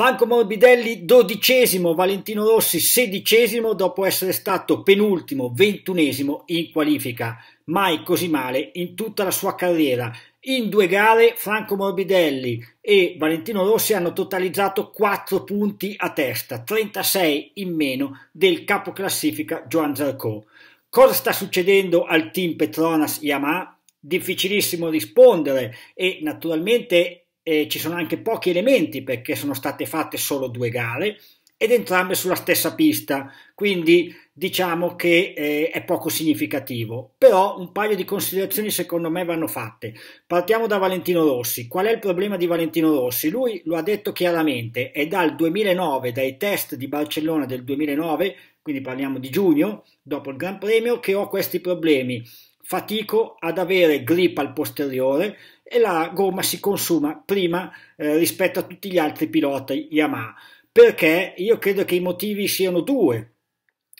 Franco Morbidelli dodicesimo, Valentino Rossi sedicesimo dopo essere stato penultimo, ventunesimo in qualifica, mai così male in tutta la sua carriera. In due gare Franco Morbidelli e Valentino Rossi hanno totalizzato 4 punti a testa, 36 in meno del capoclassifica Joan Zarco. Cosa sta succedendo al team Petronas Yamaha? Difficilissimo rispondere e naturalmente eh, ci sono anche pochi elementi perché sono state fatte solo due gare ed entrambe sulla stessa pista, quindi diciamo che eh, è poco significativo. Però un paio di considerazioni secondo me vanno fatte. Partiamo da Valentino Rossi. Qual è il problema di Valentino Rossi? Lui lo ha detto chiaramente, è dal 2009, dai test di Barcellona del 2009, quindi parliamo di giugno, dopo il Gran Premio, che ho questi problemi fatico ad avere grip al posteriore e la gomma si consuma prima eh, rispetto a tutti gli altri piloti Yamaha perché io credo che i motivi siano due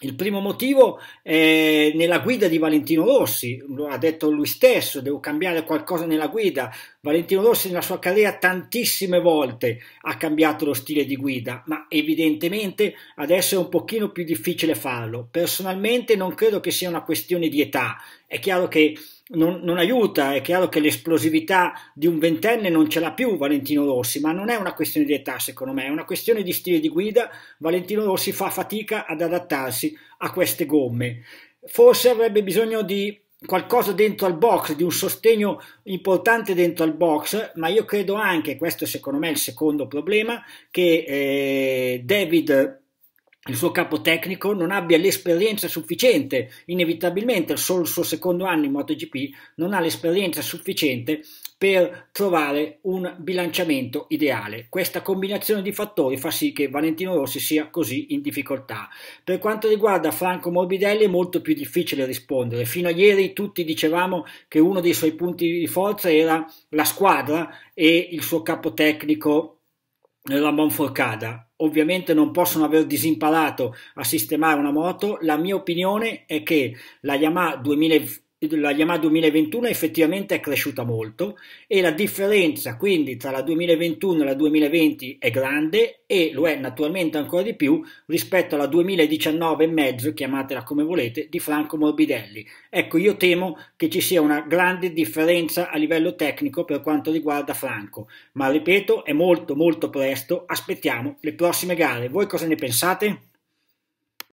il primo motivo è nella guida di Valentino Rossi, lo ha detto lui stesso, devo cambiare qualcosa nella guida. Valentino Rossi nella sua carriera tantissime volte ha cambiato lo stile di guida, ma evidentemente adesso è un pochino più difficile farlo. Personalmente non credo che sia una questione di età, è chiaro che non, non, aiuta, è chiaro che l'esplosività di un ventenne non ce l'ha più Valentino Rossi, ma non è una questione di età secondo me, è una questione di stile di guida, Valentino Rossi fa fatica ad adattarsi a queste gomme, forse avrebbe bisogno di qualcosa dentro al box, di un sostegno importante dentro al box, ma io credo anche, questo secondo me è il secondo problema, che eh, David il suo capo tecnico non abbia l'esperienza sufficiente, inevitabilmente solo il suo secondo anno in MotoGP non ha l'esperienza sufficiente per trovare un bilanciamento ideale. Questa combinazione di fattori fa sì che Valentino Rossi sia così in difficoltà. Per quanto riguarda Franco Morbidelli è molto più difficile rispondere. Fino a ieri tutti dicevamo che uno dei suoi punti di forza era la squadra e il suo capo tecnico Ramon Forcada ovviamente non possono aver disimparato a sistemare una moto, la mia opinione è che la Yamaha 2000 la Yamaha 2021 effettivamente è cresciuta molto e la differenza quindi tra la 2021 e la 2020 è grande e lo è naturalmente ancora di più rispetto alla 2019 e mezzo, chiamatela come volete, di Franco Morbidelli. Ecco, io temo che ci sia una grande differenza a livello tecnico per quanto riguarda Franco, ma ripeto, è molto molto presto, aspettiamo le prossime gare. Voi cosa ne pensate?